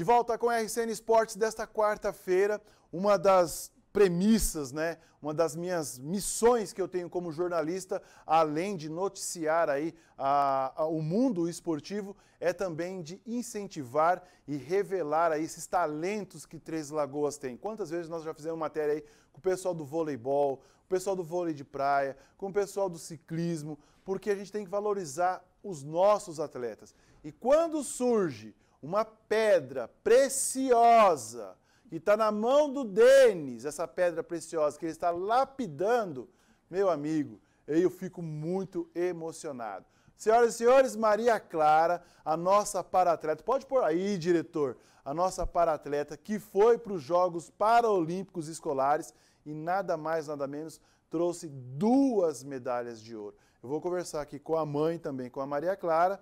De volta com a RCN Esportes desta quarta-feira, uma das premissas, né? Uma das minhas missões que eu tenho como jornalista, além de noticiar aí a, a, o mundo esportivo, é também de incentivar e revelar aí esses talentos que Três Lagoas tem. Quantas vezes nós já fizemos matéria aí com o pessoal do voleibol, com o pessoal do vôlei de praia, com o pessoal do ciclismo, porque a gente tem que valorizar os nossos atletas. E quando surge uma pedra preciosa que está na mão do Denis, essa pedra preciosa que ele está lapidando, meu amigo, eu fico muito emocionado. Senhoras e senhores, Maria Clara, a nossa paratleta, pode pôr aí, diretor, a nossa paratleta que foi para os Jogos Paralímpicos Escolares e nada mais, nada menos, trouxe duas medalhas de ouro. Eu vou conversar aqui com a mãe também, com a Maria Clara.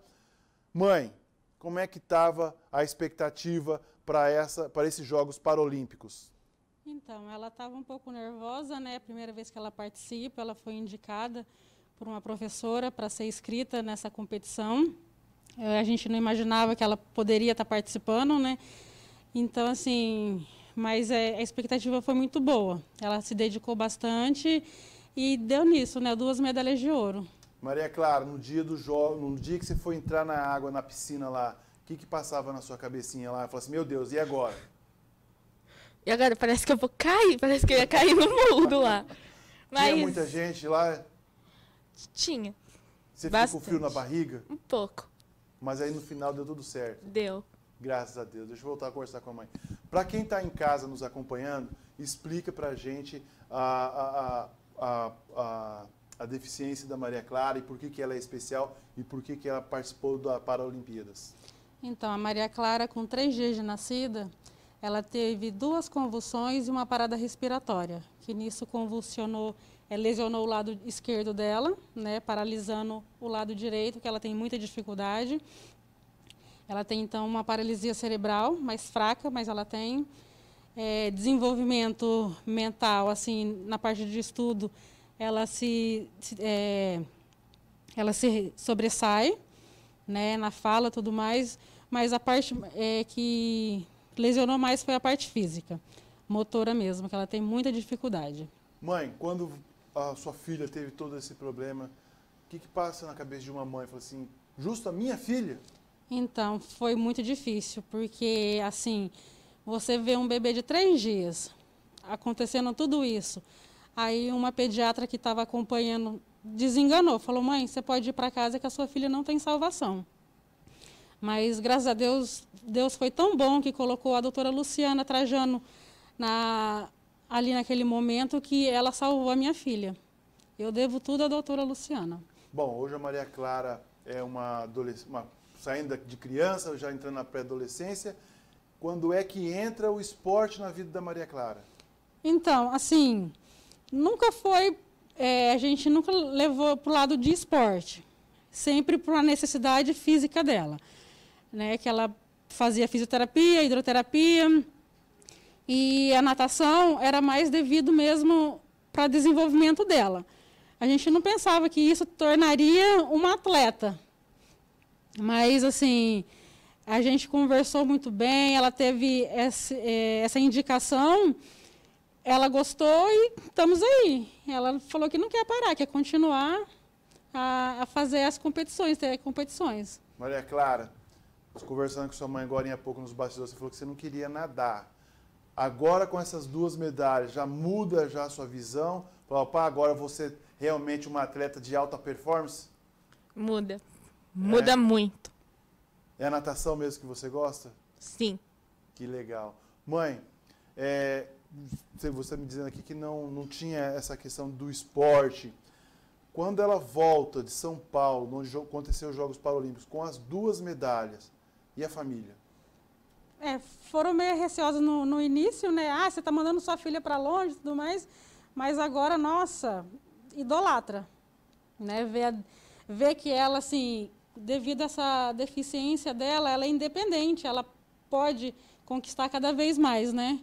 Mãe, como é que estava a expectativa para essa para esses Jogos Paralímpicos? Então, ela estava um pouco nervosa, né? Primeira vez que ela participa, ela foi indicada por uma professora para ser inscrita nessa competição. Eh, a gente não imaginava que ela poderia estar tá participando, né? Então, assim, mas eh, a expectativa foi muito boa. Ela se dedicou bastante e deu nisso, né? Duas medalhas de ouro. Maria Clara, no dia do jogo, no dia que você foi entrar na água, na piscina lá, o que, que passava na sua cabecinha lá? Eu falei assim, meu Deus, e agora? E agora parece que eu vou cair, parece que eu ia cair no mundo lá. Mas... Tinha muita gente lá? Tinha. Você Bastante. ficou frio na barriga? Um pouco. Mas aí no final deu tudo certo? Deu. Graças a Deus. Deixa eu voltar a conversar com a mãe. Para quem está em casa nos acompanhando, explica para a gente a, a, a, a a deficiência da Maria Clara e por que, que ela é especial e por que, que ela participou da Paralimpíadas? Então, a Maria Clara, com três dias de nascida, ela teve duas convulsões e uma parada respiratória, que nisso convulsionou, é, lesionou o lado esquerdo dela, né, paralisando o lado direito, que ela tem muita dificuldade. Ela tem, então, uma paralisia cerebral, mais fraca, mas ela tem. É, desenvolvimento mental, assim, na parte de estudo, ela se, se é, ela se sobressai né, na fala tudo mais, mas a parte é, que lesionou mais foi a parte física, motora mesmo, que ela tem muita dificuldade. Mãe, quando a sua filha teve todo esse problema, o que, que passa na cabeça de uma mãe? Fala assim, justo a minha filha? Então, foi muito difícil, porque assim, você vê um bebê de três dias acontecendo tudo isso, Aí uma pediatra que estava acompanhando desenganou, falou: "Mãe, você pode ir para casa que a sua filha não tem salvação". Mas graças a Deus, Deus foi tão bom que colocou a doutora Luciana Trajano na, ali naquele momento que ela salvou a minha filha. Eu devo tudo à doutora Luciana. Bom, hoje a Maria Clara é uma, uma saindo de criança, já entrando na pré-adolescência. Quando é que entra o esporte na vida da Maria Clara? Então, assim, nunca foi, é, a gente nunca levou para o lado de esporte, sempre para a necessidade física dela, né? Que ela fazia fisioterapia, hidroterapia e a natação era mais devido mesmo para desenvolvimento dela. A gente não pensava que isso tornaria uma atleta, mas assim a gente conversou muito bem, ela teve essa, é, essa indicação ela gostou e estamos aí. Ela falou que não quer parar, quer continuar a, a fazer as competições, ter competições. Maria Clara, conversando com sua mãe agora em pouco nos bastidores, você falou que você não queria nadar. Agora com essas duas medalhas, já muda já a sua visão? Fala, pá, agora você realmente uma atleta de alta performance? Muda. É? Muda é. muito. É a natação mesmo que você gosta? Sim. Que legal. Mãe, é, você me dizendo aqui que não, não tinha essa questão do esporte. Quando ela volta de São Paulo, onde aconteceu os Jogos Paralímpicos, com as duas medalhas, e a família? É, foram meio receosos no, no início, né? Ah, você está mandando sua filha para longe e tudo mais. Mas agora, nossa, idolatra. Né? Ver, ver que ela, assim, devido a essa deficiência dela, ela é independente, ela pode conquistar cada vez mais, né?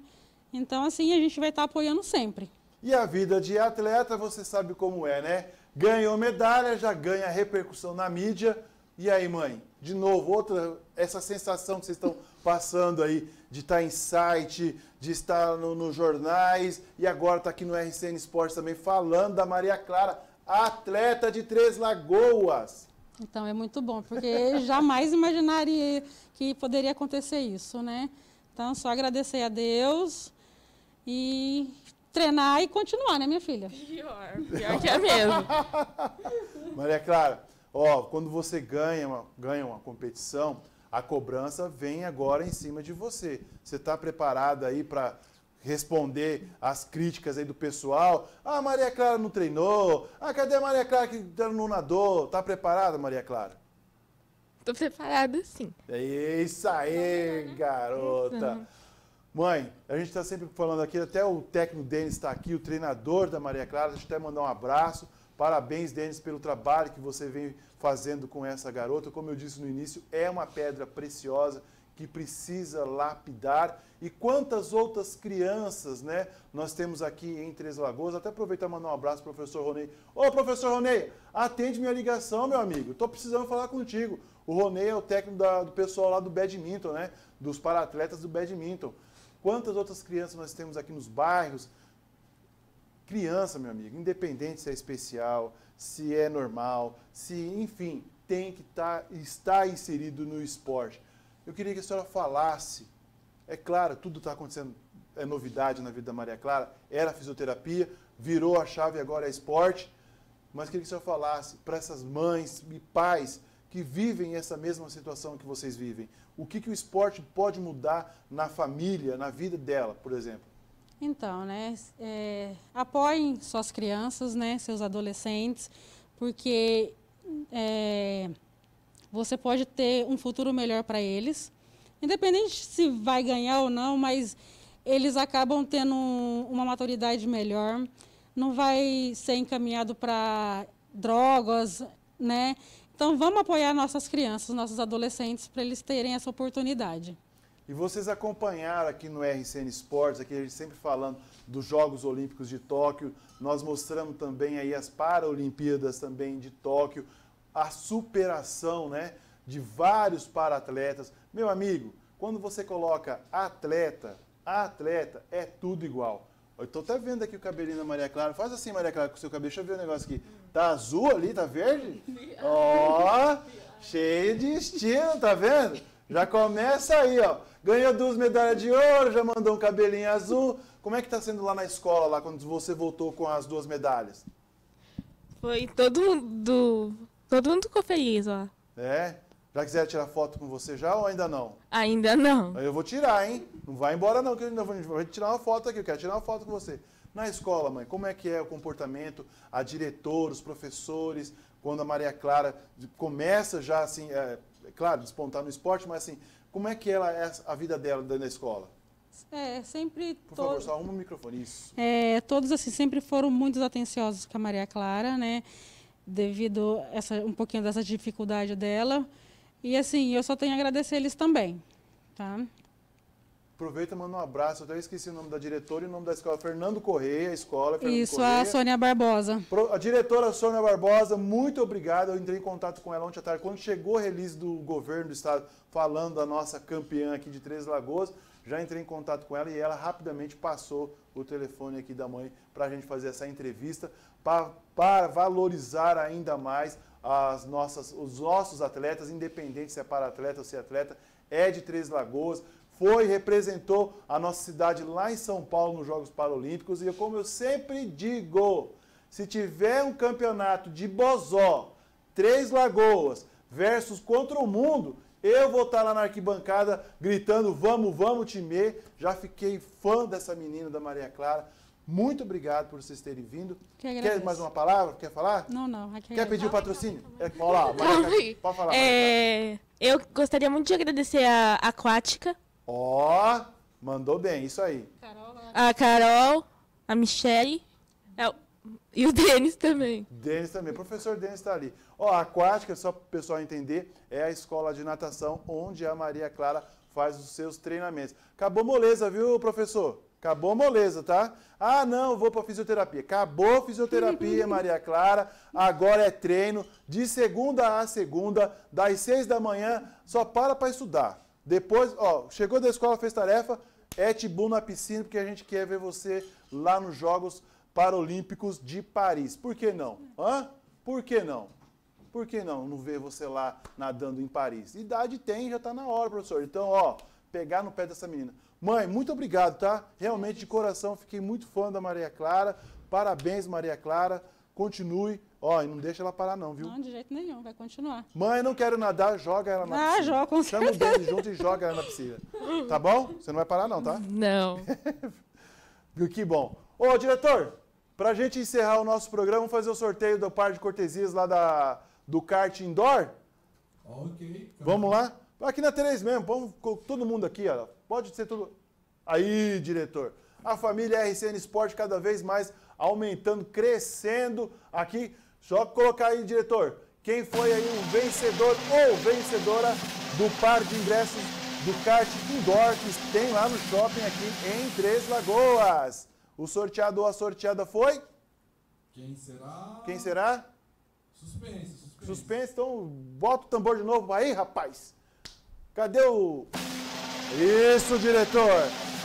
Então, assim, a gente vai estar apoiando sempre. E a vida de atleta, você sabe como é, né? Ganhou medalha, já ganha repercussão na mídia. E aí, mãe? De novo, outra, essa sensação que vocês estão passando aí de estar em site, de estar nos no jornais e agora está aqui no RCN Esportes também falando da Maria Clara, atleta de Três Lagoas. Então é muito bom, porque jamais imaginaria que poderia acontecer isso, né? Então só agradecer a Deus, e treinar e continuar, né, minha filha? Pior, pior que é mesmo. Maria Clara, ó, quando você ganha uma, ganha uma competição, a cobrança vem agora em cima de você. Você está preparada aí para responder às críticas aí do pessoal? Ah, Maria Clara não treinou. Ah, cadê a Maria Clara que tá não nadou? Tá preparada, Maria Clara? Tô preparada, sim. É isso aí, né? garota. Mãe, a gente está sempre falando aqui, até o técnico Denis está aqui, o treinador da Maria Clara, a gente até mandar um abraço. Parabéns, Denis, pelo trabalho que você vem fazendo com essa garota. Como eu disse no início, é uma pedra preciosa que precisa lapidar. E quantas outras crianças, né? Nós temos aqui em Três Lagoas. Até aproveitar e mandar um abraço o professor Ronei. Ô, professor Ronei, atende minha ligação, meu amigo. Estou precisando falar contigo. O Ronei é o técnico da, do pessoal lá do badminton, né? dos paratletas do badminton. Quantas outras crianças nós temos aqui nos bairros? Criança, meu amigo, independente se é especial, se é normal, se, enfim, tem que tá, estar inserido no esporte. Eu queria que a senhora falasse. É claro, tudo está acontecendo, é novidade na vida da Maria Clara. Era fisioterapia, virou a chave agora é esporte. Mas queria que a senhora falasse para essas mães e pais que vivem essa mesma situação que vocês vivem? O que, que o esporte pode mudar na família, na vida dela, por exemplo? Então, né, é, apoiem suas crianças, né, seus adolescentes, porque é, você pode ter um futuro melhor para eles, independente se vai ganhar ou não, mas eles acabam tendo uma maturidade melhor, não vai ser encaminhado para drogas, né? Então vamos apoiar nossas crianças, nossos adolescentes, para eles terem essa oportunidade. E vocês acompanharam aqui no RCN Esportes, aqui a gente sempre falando dos Jogos Olímpicos de Tóquio, nós mostramos também aí as Paralimpíadas também de Tóquio, a superação, né, de vários para-atletas. Meu amigo, quando você coloca atleta, atleta é tudo igual. Eu tô até vendo aqui o cabelinho da Maria Clara. Faz assim, Maria Clara, com o seu cabelo. Deixa eu ver o negócio aqui. Tá azul ali, tá verde? Ó, oh, cheio de estilo, tá vendo? Já começa aí, ó. Ganhou duas medalhas de ouro, já mandou um cabelinho azul. Como é que tá sendo lá na escola, lá quando você voltou com as duas medalhas? Foi todo mundo. Todo mundo ficou feliz, ó. É? Já quiser tirar foto com você já ou ainda não? Ainda não. Eu vou tirar, hein? Não vai embora não, que eu ainda vou, vou tirar uma foto aqui, eu quero tirar uma foto com você. Na escola, mãe, como é que é o comportamento, a diretora, os professores, quando a Maria Clara começa já, assim, é, é claro, despontar no esporte, mas assim, como é que ela é a vida dela dentro da escola? É, sempre... Por todo... favor, só um microfone, isso. É, todos, assim, sempre foram muito atenciosos com a Maria Clara, né? Devido essa, um pouquinho dessa dificuldade dela, e assim, eu só tenho a agradecer eles também. Tá? Aproveita e manda um abraço. Eu até esqueci o nome da diretora e o nome da escola. Fernando Correia, a escola. Fernando Isso, Correia. a Sônia Barbosa. A diretora Sônia Barbosa, muito obrigado. Eu entrei em contato com ela ontem à tarde. Quando chegou o release do governo do estado falando da nossa campeã aqui de Três Lagoas, já entrei em contato com ela e ela rapidamente passou o telefone aqui da mãe para a gente fazer essa entrevista para valorizar ainda mais as nossas, os nossos atletas, independente se é para atleta ou se é atleta, é de Três Lagoas, foi, representou a nossa cidade lá em São Paulo nos Jogos Paralímpicos. E como eu sempre digo, se tiver um campeonato de Bozó, Três Lagoas, versus contra o mundo, eu vou estar tá lá na arquibancada gritando: vamos, vamos, time! Já fiquei fã dessa menina da Maria Clara. Muito obrigado por vocês terem vindo. Que Quer mais uma palavra? Quer falar? Não, não. Quer pedir o patrocínio? É, lá, pode falar. É, eu gostaria muito de agradecer a Aquática. Ó, oh, mandou bem, isso aí. Carol, a Carol, a Michelle é, e o Denis também. Denis também, o professor Denis está ali. Ó, oh, a Aquática, só para o pessoal entender, é a escola de natação onde a Maria Clara faz os seus treinamentos. Acabou moleza, viu, professor? Acabou a moleza, tá? Ah, não, vou para fisioterapia. Acabou a fisioterapia, Maria Clara. Agora é treino de segunda a segunda, das seis da manhã, só para para estudar. Depois, ó, chegou da escola, fez tarefa, é tibu na piscina, porque a gente quer ver você lá nos Jogos Paralímpicos de Paris. Por que não? Hã? Por que não? Por que não não ver você lá nadando em Paris? Idade tem, já está na hora, professor. Então, ó, pegar no pé dessa menina. Mãe, muito obrigado, tá? Realmente, de coração, fiquei muito fã da Maria Clara. Parabéns, Maria Clara. Continue. Ó, e não deixa ela parar, não, viu? Não, de jeito nenhum, vai continuar. Mãe, não quero nadar, joga ela na ah, piscina. Ah, joga, com Chama certeza. Chama o junto e joga ela na piscina. Tá bom? Você não vai parar, não, tá? Não. viu que bom. Ô, diretor, pra gente encerrar o nosso programa, vamos fazer o sorteio do par de cortesias lá da, do kart indoor? Ok. Vamos lá? Aqui na 3 mesmo, vamos todo mundo aqui, ó. Pode ser tudo. Aí, diretor. A família RCN Esporte cada vez mais aumentando, crescendo aqui. Só colocar aí, diretor, quem foi aí o vencedor ou vencedora do par de ingressos do kart indoor que tem lá no shopping aqui em Três Lagoas. O sorteado ou a sorteada foi? Quem será? Quem será? Suspense, suspense. Suspense, então bota o tambor de novo aí, rapaz. Cadê o... Isso, diretor!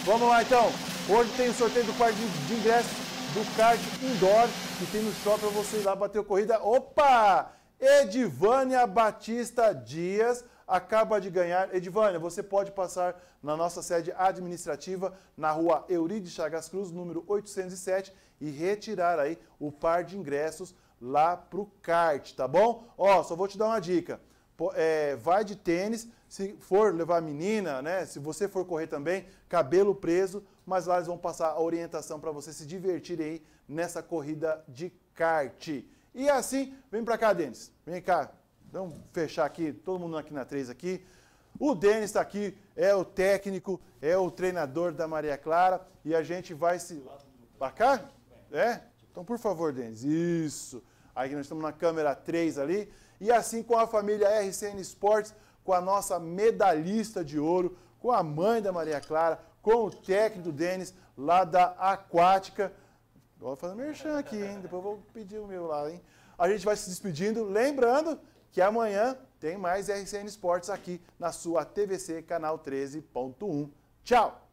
Vamos lá, então. Hoje tem o sorteio do par de ingressos do kart indoor que tem no shopping para você ir lá bater a corrida. Opa! Edivânia Batista Dias acaba de ganhar. Edivânia, você pode passar na nossa sede administrativa na rua Eurides Chagas Cruz, número 807 e retirar aí o par de ingressos lá pro kart, tá bom? Ó, só vou te dar uma dica é, vai de tênis, se for levar a menina, né? Se você for correr também, cabelo preso, mas lá eles vão passar a orientação para você se divertir aí nessa corrida de kart. E assim, vem para cá, Denis. Vem cá. Vamos fechar aqui, todo mundo aqui na 3 aqui. O Denis está aqui, é o técnico, é o treinador da Maria Clara e a gente vai se... Para cá? É? Então, por favor, Denis. Isso. Aí nós estamos na câmera 3 ali e assim com a família RCN Esportes, com a nossa medalhista de ouro, com a mãe da Maria Clara, com o técnico Denis, lá da Aquática. Vou fazer merchan aqui, hein? Depois vou pedir o meu lá, hein? A gente vai se despedindo, lembrando que amanhã tem mais RCN Esportes aqui na sua TVC, canal 13.1. Tchau!